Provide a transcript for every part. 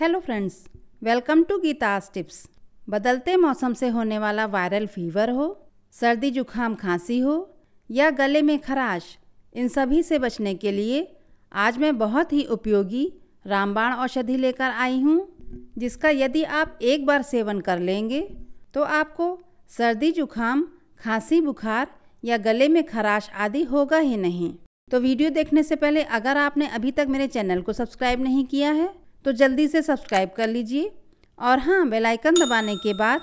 Hello friends welcome to Geeta's tips बदलते मौसम से होने वाला वायरल फीवर हो सर्दी जुखाम खांसी हो या गले में खराश इन सभी से बचने के लिए आज मैं बहुत ही उपयोगी रामबाण औषधि लेकर आई हूँ जिसका यदि आप एक बार सेवन कर लेंगे तो आपको सर्दी जुखाम खांसी बुखार या गले में खराश आदि होगा ही नहीं तो वीडियो देखने से पहले अगर आपने अभी तक मेरे चैनल को सब्सक्राइब नहीं किया है तो जल्दी से सब्सक्राइब कर लीजिए और हाँ बेलाइकन दबाने के बाद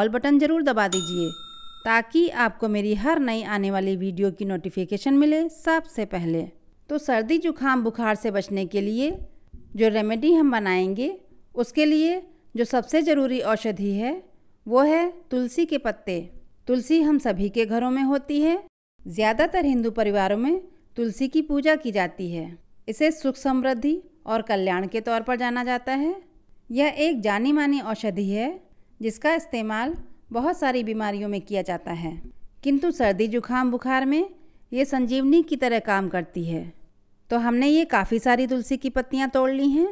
ऑल बटन ज़रूर दबा दीजिए ताकि आपको मेरी हर नई आने वाली वीडियो की नोटिफिकेशन मिले सबसे पहले तो सर्दी जुखाम बुखार से बचने के लिए जो रेमेडी हम बनाएंगे उसके लिए जो सबसे ज़रूरी औषधि है वो है तुलसी के पत्ते तुलसी हम सभी के घरों में होती है ज़्यादातर हिंदू परिवारों में तुलसी की पूजा की जाती है इसे सुख समृद्धि और कल्याण के तौर पर जाना जाता है यह एक जानी मानी औषधि है जिसका इस्तेमाल बहुत सारी बीमारियों में किया जाता है किंतु सर्दी जुखाम बुखार में ये संजीवनी की तरह काम करती है तो हमने ये काफ़ी सारी तुलसी की पत्तियाँ तोड़ ली हैं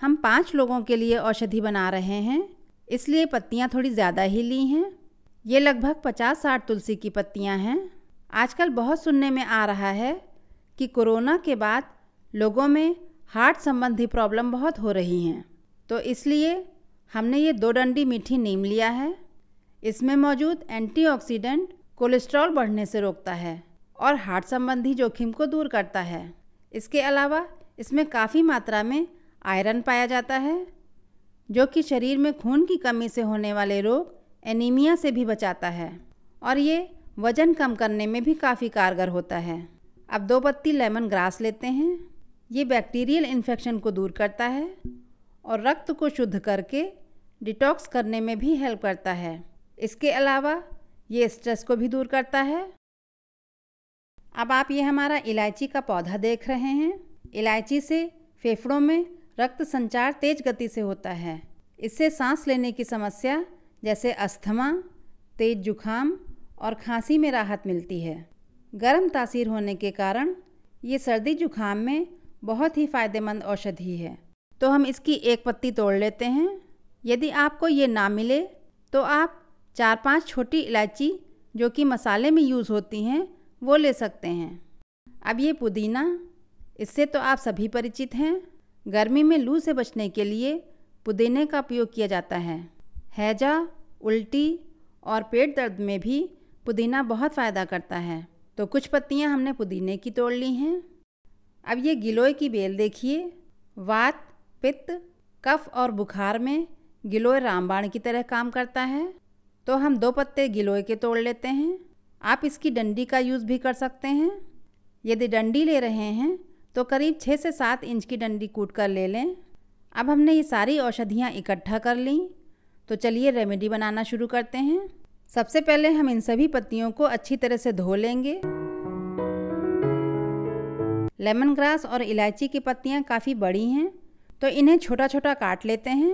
हम पाँच लोगों के लिए औषधि बना रहे हैं इसलिए पत्तियाँ थोड़ी ज़्यादा ही ली हैं ये लगभग पचास साठ तुलसी की पत्तियाँ हैं आजकल बहुत सुनने में आ रहा है कि कोरोना के बाद लोगों में हार्ट संबंधी प्रॉब्लम बहुत हो रही हैं तो इसलिए हमने ये दो डंडी मीठी नीम लिया है इसमें मौजूद एंटीऑक्सीडेंट कोलेस्ट्रॉल बढ़ने से रोकता है और हार्ट संबंधी जोखिम को दूर करता है इसके अलावा इसमें काफ़ी मात्रा में आयरन पाया जाता है जो कि शरीर में खून की कमी से होने वाले रोग एनीमिया से भी बचाता है और ये वज़न कम करने में भी काफ़ी कारगर होता है अब दो पत्ती लेमन ग्रास लेते हैं ये बैक्टीरियल इन्फेक्शन को दूर करता है और रक्त को शुद्ध करके डिटॉक्स करने में भी हेल्प करता है इसके अलावा ये स्ट्रेस को भी दूर करता है अब आप ये हमारा इलायची का पौधा देख रहे हैं इलायची से फेफड़ों में रक्त संचार तेज गति से होता है इससे सांस लेने की समस्या जैसे अस्थमा तेज जुखाम और खांसी में राहत मिलती है गर्म तासीर होने के कारण ये सर्दी जुखाम में बहुत ही फ़ायदेमंद औषधि है तो हम इसकी एक पत्ती तोड़ लेते हैं यदि आपको ये ना मिले तो आप चार पांच छोटी इलायची जो कि मसाले में यूज़ होती हैं वो ले सकते हैं अब ये पुदीना इससे तो आप सभी परिचित हैं गर्मी में लू से बचने के लिए पुदीने का उपयोग किया जाता है हैजा उल्टी और पेट दर्द में भी पुदीना बहुत फ़ायदा करता है तो कुछ पत्तियां हमने पुदीने की तोड़ ली हैं अब ये गिलोय की बेल देखिए वात पित्त कफ और बुखार में गिलोय रामबाण की तरह काम करता है तो हम दो पत्ते गिलोय के तोड़ लेते हैं आप इसकी डंडी का यूज़ भी कर सकते हैं यदि डंडी ले रहे हैं तो करीब छः से सात इंच की डंडी कूट कर ले लें अब हमने ये सारी औषधियाँ इकट्ठा कर ली तो चलिए रेमेडी बनाना शुरू करते हैं सबसे पहले हम इन सभी पत्तियों को अच्छी तरह से धो लेंगे लेमन ग्रास और इलायची की पत्तियाँ काफ़ी बड़ी हैं तो इन्हें छोटा छोटा काट लेते हैं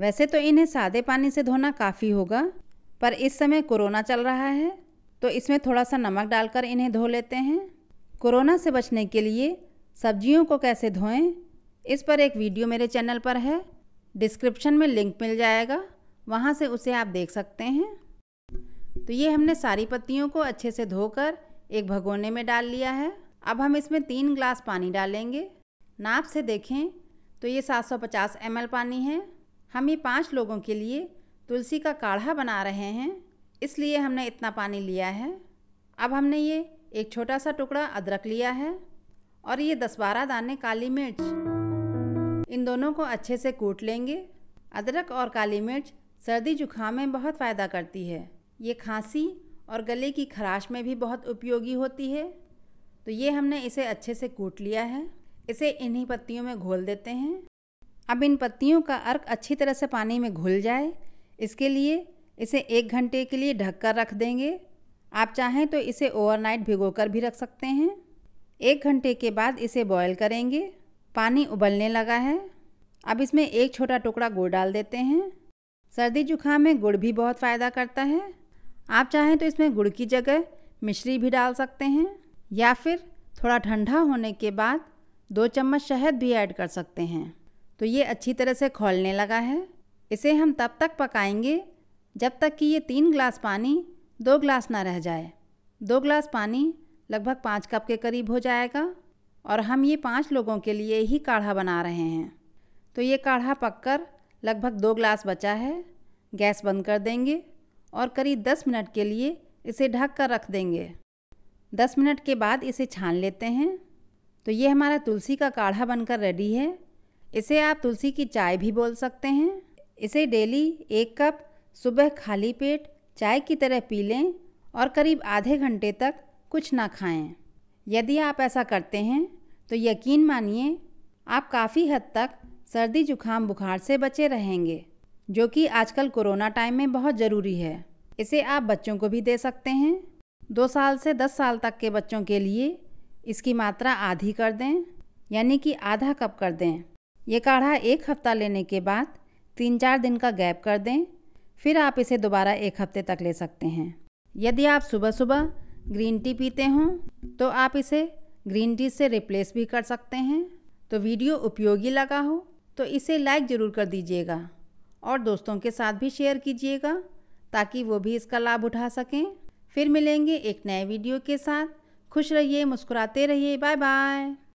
वैसे तो इन्हें सादे पानी से धोना काफ़ी होगा पर इस समय कोरोना चल रहा है तो इसमें थोड़ा सा नमक डालकर इन्हें धो लेते हैं कोरोना से बचने के लिए सब्जियों को कैसे धोएं इस पर एक वीडियो मेरे चैनल पर है डिस्क्रिप्शन में लिंक मिल जाएगा वहाँ से उसे आप देख सकते हैं तो ये हमने सारी पत्तियों को अच्छे से धोकर एक भगोने में डाल लिया है अब हम इसमें तीन ग्लास पानी डालेंगे नाप से देखें तो ये 750 ml पानी है हम ये पाँच लोगों के लिए तुलसी का काढ़ा बना रहे हैं इसलिए हमने इतना पानी लिया है अब हमने ये एक छोटा सा टुकड़ा अदरक लिया है और ये दस बारह दाने काली मिर्च इन दोनों को अच्छे से कूट लेंगे अदरक और काली मिर्च सर्दी जुखाम में बहुत फ़ायदा करती है ये खांसी और गले की खराश में भी बहुत उपयोगी होती है तो ये हमने इसे अच्छे से कूट लिया है इसे इन्हीं पत्तियों में घोल देते हैं अब इन पत्तियों का अर्क अच्छी तरह से पानी में घुल जाए इसके लिए इसे एक घंटे के लिए ढककर रख देंगे आप चाहें तो इसे ओवरनाइट भिगोकर भी रख सकते हैं एक घंटे के बाद इसे बॉयल करेंगे पानी उबलने लगा है अब इसमें एक छोटा टुकड़ा गुड़ डाल देते हैं सर्दी जुखाम में गुड़ भी बहुत फ़ायदा करता है आप चाहें तो इसमें गुड़ की जगह मिश्री भी डाल सकते हैं या फिर थोड़ा ठंडा होने के बाद दो चम्मच शहद भी ऐड कर सकते हैं तो ये अच्छी तरह से खोलने लगा है इसे हम तब तक पकाएंगे जब तक कि ये तीन ग्लास पानी दो ग्लास ना रह जाए दो ग्लास पानी लगभग पाँच कप के करीब हो जाएगा और हम ये पाँच लोगों के लिए ही काढ़ा बना रहे हैं तो ये काढ़ा पककर लगभग दो ग्लास बचा है गैस बंद कर देंगे और करीब 10 मिनट के लिए इसे ढक कर रख देंगे 10 मिनट के बाद इसे छान लेते हैं तो ये हमारा तुलसी का काढ़ा बनकर रेडी है इसे आप तुलसी की चाय भी बोल सकते हैं इसे डेली एक कप सुबह खाली पेट चाय की तरह पी लें और करीब आधे घंटे तक कुछ ना खाएं। यदि आप ऐसा करते हैं तो यकीन मानिए आप काफ़ी हद तक सर्दी जुखाम बुखार से बचे रहेंगे जो कि आजकल कोरोना टाइम में बहुत ज़रूरी है इसे आप बच्चों को भी दे सकते हैं दो साल से दस साल तक के बच्चों के लिए इसकी मात्रा आधी कर दें यानी कि आधा कप कर दें ये काढ़ा एक हफ्ता लेने के बाद तीन चार दिन का गैप कर दें फिर आप इसे दोबारा एक हफ्ते तक ले सकते हैं यदि आप सुबह सुबह ग्रीन टी पीते हों तो आप इसे ग्रीन टी से रिप्लेस भी कर सकते हैं तो वीडियो उपयोगी लगा हो तो इसे लाइक ज़रूर कर दीजिएगा और दोस्तों के साथ भी शेयर कीजिएगा ताकि वो भी इसका लाभ उठा सकें फिर मिलेंगे एक नए वीडियो के साथ खुश रहिए मुस्कुराते रहिए बाय बाय